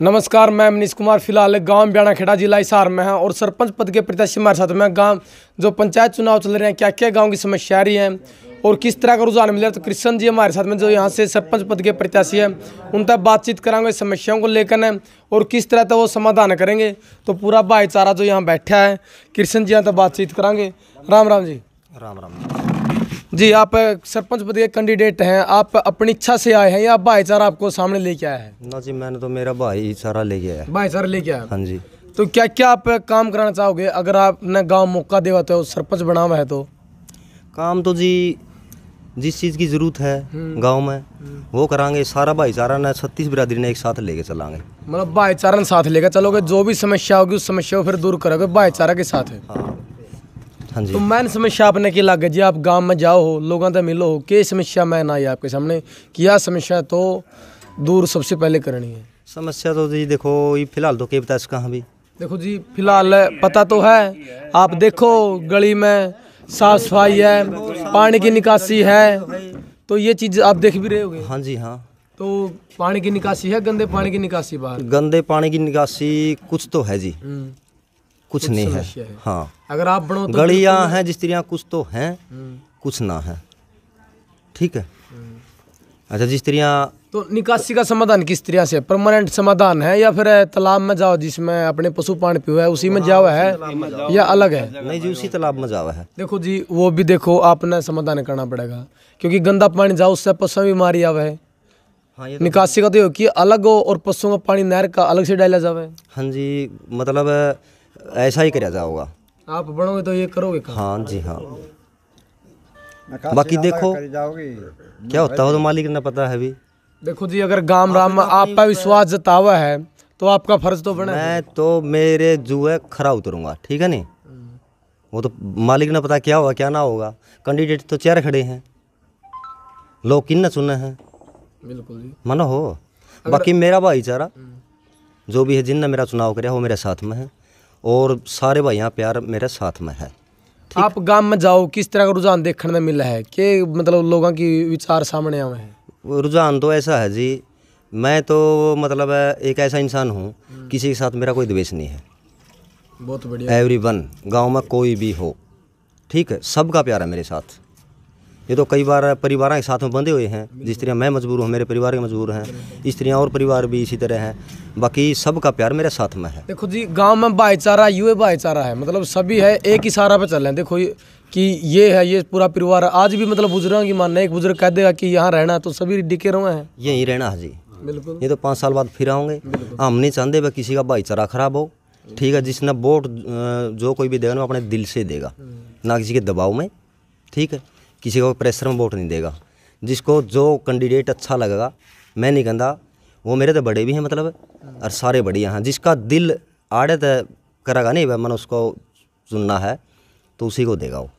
नमस्कार मैं मनीष कुमार फिलहाल गांव ब्याणा खेड़ा जिला हिसार में है और सरपंच पद के प्रत्याशी हमारे साथ में गांव जो पंचायत चुनाव चल रहे हैं क्या क्या गांव की समस्या रही है और किस तरह का रुझान मिल रहा है तो कृष्ण जी हमारे साथ में जो यहाँ से सरपंच पद के प्रत्याशी हैं उन तक बातचीत कराऊंगे समस्याओं को लेकर हैं और किस तरह तक तो वो समाधान करेंगे तो पूरा भाईचारा जो यहाँ बैठा है कृष्ण जी यहाँ तक तो बातचीत कराएंगे राम राम जी राम राम जी आप सरपंच पद के कैंडिडेट हैं आप अपनी इच्छा से आए हैं या भाईचारा आपको सामने लेके आया है ना जी मैंने तो मेरा भाई सारा लेके आया भाईचारा लेके आया हाँ जी तो क्या क्या आप काम कराना चाहोगे अगर आपने गांव मौका देवा तो सरपंच बना हुआ है तो काम तो जी जिस चीज़ की ज़रूरत है हम्म। गांव में हम्म। वो करांगे सारा भाईचारा ने छत्तीस बिरादरी ने एक साथ लेके चलाएंगे मतलब भाईचारा साथ लेकर चलोगे जो भी समस्या होगी उस समस्या को फिर दूर करोगे भाईचारा के साथ है हाँ ਹਾਂਜੀ ਮੈਨ ਸਮੱਸਿਆ ਆਪਣੇ ਕੀ ਲੱਗ ਜੇ ਆਪ ਗਾਂव में जाओ हो लोगों से मिलो हो के समस्या मैन आई आपके सामने कि समस्या तो दूर सबसे पहले करनी है समस्या तो जी देखो ये फिलहाल तो के बता इसका हाँ देखो जी फिलहाल पता तो है आप देखो गली में साफ सफाई है पानी की निकासी है तो ये चीज़ आप देख भी रहे हो हाँ जी हाँ तो पानी की निकासी है गंदे पानी की निकासी बाहर गंदे पानी की निकासी कुछ तो है जी हम्म। कुछ, नहीं है।, हाँ अगर आप बनो तो गड़ियाँ तो हैं स्त्रियाँ कुछ तो हैं हम्म। कुछ ना है ठीक है हम्म। अच्छा जिस तरह तो निकासी का समाधान किस तरह से परमानेंट समाधान है या फिर तालाब में जाओ जिसमें अपने पशु पान पियो है उसी में हाँ, जाओ है या अलग है नहीं जी उसी तालाब में जाओ है देखो जी वो भी देखो आपने समाधान करना पड़ेगा क्योंकि गंदा पानी जाओ उससे पशु बीमारी आवे है हाँ तो- निकासी का तो हो कि अलग हो और पशुओं का पानी नहर का अलग से डाला जावे हाँ जी मतलब ऐसा ही करा जाओगा आप बनोगे तो ये करोगे हाँ जी हाँ बाकी देखो क्या होता हो तो मालिक ना पता है अभी देखो जी अगर गाम राम आपका विश्वास जतावा है तो आपका फर्ज तो बना मैं तो मेरे जुए खरा उतरूंगा ठीक है नहीं वो तो मालिक ने पता क्या होगा क्या ना होगा कैंडिडेट तो चेहरे खड़े हैं लोग किन न चुने हैं बिल्कुल जी हो बाकी मेरा भाईचारा जो भी है जिनने मेरा चुनाव कराया वो मेरे साथ में है और सारे भाइयों प्यार मेरे साथ में है आप गांव में जाओ किस तरह का रुझान देखने में मिला है के मतलब लोगों की विचार सामने आवे हैं रुझान तो ऐसा है जी मैं तो मतलब एक ऐसा इंसान हूँ किसी के साथ मेरा कोई द्वेष नहीं है बहुत बढ़िया एवरी वन गाँव में कोई भी हो ठीक है सबका प्यार है मेरे साथ ये तो कई बार परिवार के साथ में बंधे हुए हैं जिस तरह मैं मजबूर हूँ मेरे परिवार के मजबूर हैं इस तरह और परिवार भी इसी तरह हैं बाकी सबका प्यार मेरे साथ में है देखो जी गांव में भाईचारा युवा भाईचारा है मतलब सभी है एक ही सारा पे चल रहे हैं देखो कि ये है ये पूरा परिवार आज भी मतलब बुजुर्गों की मानना है एक बुजुर्ग कह देगा कि यहाँ रहना तो सभी डिके रहे हैं यहीं रहना है जी बिल्कुल ये तो पाँच साल बाद फिर आओगे हम नहीं चाहते भाई किसी का भाईचारा खराब हो ठीक है जिसने वोट जो कोई भी देगा ना अपने दिल से देगा हम्म। ना किसी के दबाव में ठीक है किसी को प्रेशर में वोट नहीं देगा जिसको जो कैंडिडेट अच्छा लगेगा मैं नहीं कहता वो मेरे तो बड़े भी हैं मतलब और सारे बढ़िया हैं जिसका दिल आड़े तो करेगा नहीं मन उसको चुनना है तो उसी को देगा वो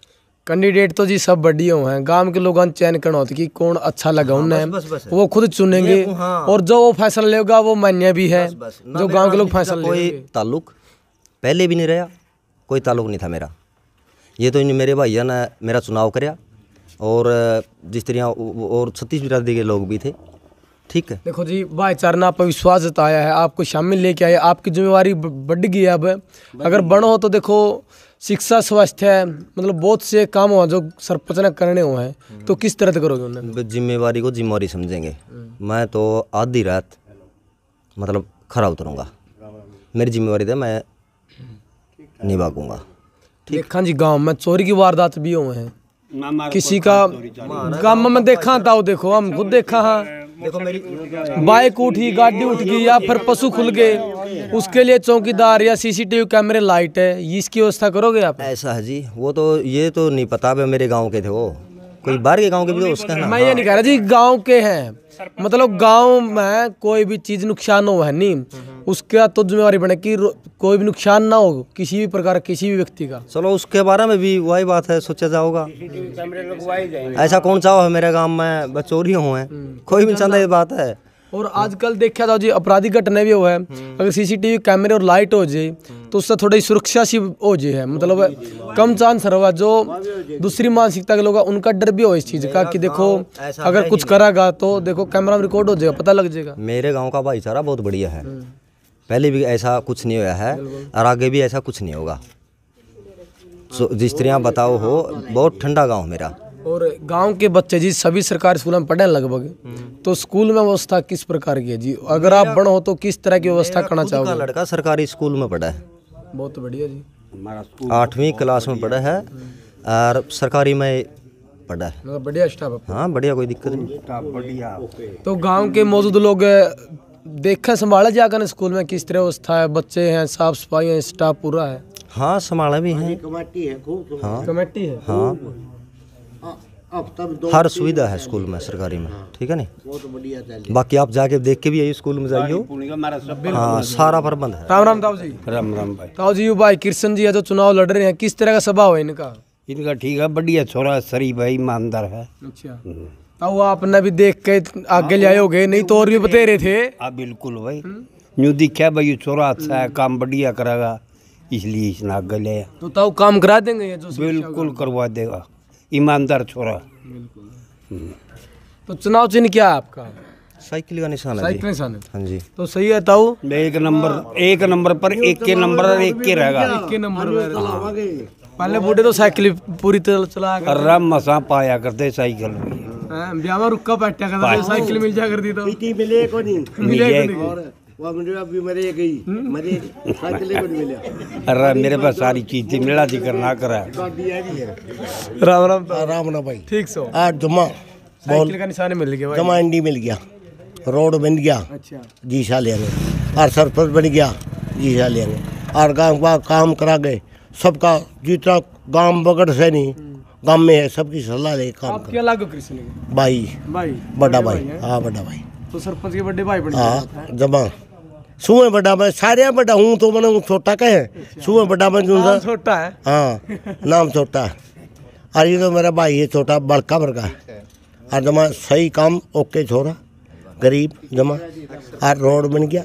कैंडिडेट तो जी सब बढ़िया हैं गांव के लोग चैन करना होता कि कौन अच्छा लगा हाँ, उन्हें वो खुद चुनेंगे हाँ। और जो वो फैसला लेगा वो मान्य भी है बस, बस, जो गांव के लोग फैसला कोई ताल्लुक पहले भी नहीं रहा कोई ताल्लुक नहीं था मेरा ये तो मेरे भाइया ने मेरा चुनाव कराया और जिस तरह और छत्तीस बिरादरी के लोग भी थे ठीक है देखो जी भाईचारा ने आप विश्वास जताया है आपको शामिल लेके आए आपकी जिम्मेवारी बढ़ गई है अब अगर बनो तो देखो शिक्षा स्वास्थ्य मतलब बहुत से काम हुआ जो सरपंच ने करने हुए हैं तो हम्म। किस तरह से करोगे उन्हें जिम्मेवारी को जिम्मेवारी समझेंगे हम्म। मैं तो आधी रात मतलब खरा उतरूँगा मेरी जिम्मेवारी थी तो मैं निभागूंगा ठीक हाँ जी गाँव में चोरी की वारदात भी हुए हैं किसी का गम में देखा था देखो हम अच्छा खुद देखा हाँ बाइक उठी गाड़ी उठ गई या फिर पशु खुल गए उसके लिए चौकीदार या सीसीटीवी कैमरे लाइट है इसकी व्यवस्था करोगे आप ऐसा है जी वो तो ये तो नहीं पता मेरे गाँव के थे वो कोई बाहर के गांव के भी तो उसका मैं ये नहीं कह रहा जी गांव के हैं मतलब गांव में कोई भी चीज नुकसान हो है नहीं उसका तो जिम्मेवारी बने कि कोई भी नुकसान ना हो किसी भी प्रकार किसी भी व्यक्ति का चलो उसके बारे में भी वही बात है सोचा जाओगा ऐसा कौन सा है मेरे गाँव में चोरी हुए हम्म। कोई भी चंदा ये बात है और आजकल देखा जाओ जी आपराधिक घटना भी हो है हम्म। अगर सीसीटीवी कैमरे और लाइट हो जाए हम्म। तो उससे थोड़ी सुरक्षा सी हो जाए है मतलब कम चांस रहा जो दूसरी मानसिकता के लोग उनका डर भी हो इस चीज़ का कि देखो अगर कुछ करेगा तो देखो कैमरा में रिकॉर्ड हो जाएगा पता लग जाएगा मेरे गाँव का भाईचारा बहुत बढ़िया है पहले भी ऐसा कुछ नहीं हुआ है और आगे भी ऐसा कुछ नहीं होगा तो जिस तरह बताओ हो बहुत ठंडा गांव मेरा और गांव के बच्चे जी सभी सरकारी स्कूल में पढ़े लगभग हम्म। तो स्कूल में व्यवस्था किस प्रकार की है जी अगर आप बड़ हो तो किस तरह की व्यवस्था करना चाहोगे लड़का सरकारी स्कूल में पढ़ा है बहुत बढ़िया जी आठवीं क्लास में पढ़ा है और सरकारी में पढ़ा है मतलब बढ़िया स्टाफ हाँ बढ़िया कोई दिक्कत नहीं बढ़िया तो गांव के मौजूद लोग देखा संभाला जाकर ना स्कूल में किस तरह व्यवस्था है बच्चे हैं साफ सफाई है स्टाफ पूरा है हाँ संभाला भी है हाँ हाँ। कमेटी है हाँ कमेटी हाँ, है हर सुविधा है स्कूल में सरकारी में ठीक है नहीं बाकी आप जाके देख के भी आइए स्कूल में जाइए हाँ सारा प्रबंध है राम राम ताऊ जी राम राम भाई ताऊ जी भाई कृष्ण जी है जो चुनाव लड़ रहे हैं किस तरह का स्वभाव है इनका इनका ठीक है बढ़िया छोरा सरी भाई ईमानदार है अच्छा हम्म। हाँ, वो आपने भी देख के आगे ले हाँ, आयोगे नहीं तो और भी बतेरे थे हाँ बिल्कुल भाई न्यू दिखा भाई चोरा अच्छा है काम बढ़िया करेगा इसलिए इसने आगे ले तो ताऊ काम करा देंगे जो बिल्कुल करवा देगा ईमानदार छोरा तो चुनाव चिन्ह क्या आपका साइकिल का निशान है साइकिल निशान है हाँ जी तो सही है ताऊ एक नंबर एक नंबर पर एक के नंबर और एक के रहेगा एक के नंबर हाँ। पहले बूढ़े तो साइकिल पूरी तरह चला रहा मसा पाया करते साइकिल में ब्याह रुका बैठा करता साइकिल मिल जा करती था तो। इतनी मिले को नहीं मिले और हम्म। अरे मेरे पास सारी चीज थी मेरा जिक्र ना करा राम राम राम राम भाई ठीक सो आज जुम्मा साइकिल का निशान मिल गया जुम्मा इंडी मिल गया रोड बन गया अच्छा जी सालिया ने और सरपंच बन गया जी सालिया ने और गांव का काम करा गए सबका जितना गांव बगड़ से नहीं काम में है सबकी सलाह ले काम आप कर क्या लागो कृषि भाई भाई बड़ा भाई हाँ बड़ा भाई तो सरपंच के बड़े भाई बड़े हाँ जमा सुबह बड़ा मैं सारे बड़ा हूँ तो मैंने छोटा कहे अच्छा। सुबह बड़ा मैं जो छोटा है हाँ नाम छोटा है और ये तो मेरा भाई है छोटा बड़का बड़का और जमा सही काम ओके छोरा गरीब जमा और रोड बन गया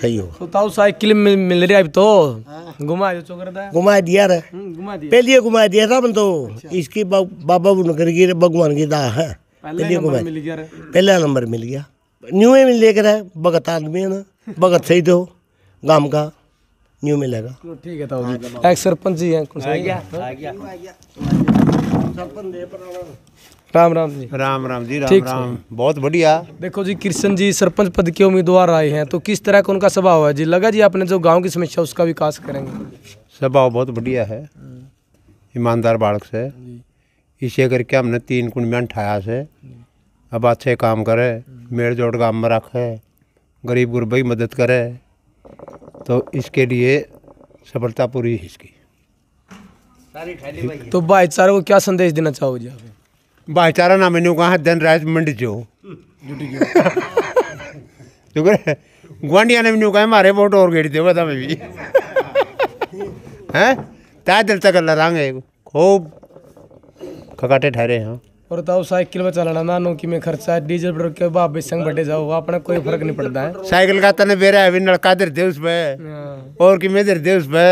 सही होगा तो ताऊ साहब क्लिप मिल, मिल रही है अभी तो हाँ। घुमा जो घुमा दिया रे हम्म, घुमा दिया पहले घुमा दिया था तो अच्छा। इसकी बा, बाबा कर की भगवान की दा है हाँ। पहले घुमा मिल गया पहला नंबर मिल गया न्यू में लेकर है भगत आदमी है ना भगत सही तो गांव का न्यू मिलेगा तो ठीक है ताऊ जी हाँ, एक सरपंच जी हैं कौन सा आ आ गया गया सरपंच दे पर राम राम जी राम राम जी राम राम बहुत बढ़िया देखो जी कृष्ण जी सरपंच पद के उम्मीदवार आए हैं तो किस तरह का उनका स्वभाव है जी लगा जी आपने जो गांव की समस्या उसका विकास करेंगे स्वभाव बहुत बढ़िया है ईमानदार बालक से इसे करके हमने तीन कुंड में ठाया से अब अच्छे काम करे मेड़ जोड़ काम में रखे गरीब गुरबई मदद करे तो इसके लिए सफलता पूरी है इसकी तो भाईचारे को क्या संदेश देना चाहोगे आप भाईचारा ना मैंने कहा दिन रात मंड जो तो गुआढ़िया ने मैंने कहा मारे वोट और गेट दो मैं भी है तय दिल तक अल्लाह रंगे खूब खकाटे ठहरे हाँ और तो साइकिल में चलाना ना नो कि में खर्चा डीजल पर के बाप संग बटे जाओ अपना कोई फर्क नहीं पड़ता है साइकिल का तने बेरा है भी नड़का देर दे उस पे हाँ। और कि मैं देर दे उस पे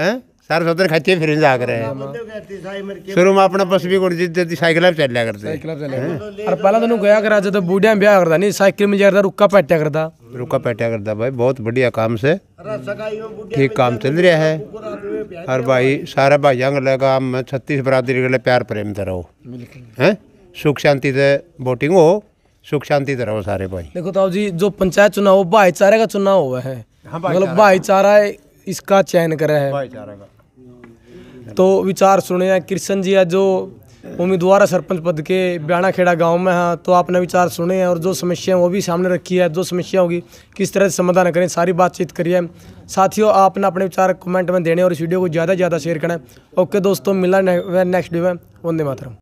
हैं सारे सदर खाते फिर जाग रहे हाँ, हाँ। शुरू में अपना बस भी साइकिल पर चल करते साइकिल चल हाँ। गया करा जब बूढ़िया ब्याह करता नहीं साइकिल में जा रुका पैटा करता रुका पैटा करता भाई बहुत बढ़िया काम से ठीक काम चल रहा है और भाई सारा भाई अंग लगा छत्तीस बरादरी के लिए प्यार प्रेम से रहो हैं सुख शांति से वोटिंग हो सुख शांति से रहो सारे भाई देखो तो जी जो पंचायत चुनाव भाईचारे का चुनाव हुआ है मतलब भाईचारा इसका चयन करे है भाईचारा का तो विचार सुने हैं कृष्ण जी है जो उम्मीदवार है सरपंच पद के ब्याना खेड़ा गाँव में है तो आपने विचार सुने हैं और जो समस्या वो भी सामने रखी है जो समस्या होगी किस तरह से समाधान करें सारी बातचीत करिए साथियों आपने अपने विचार कमेंट में देने और इस वीडियो को ज़्यादा से ज़्यादा शेयर करें ओके दोस्तों मिला ने, नेक्स्ट डे में वंदे मातरम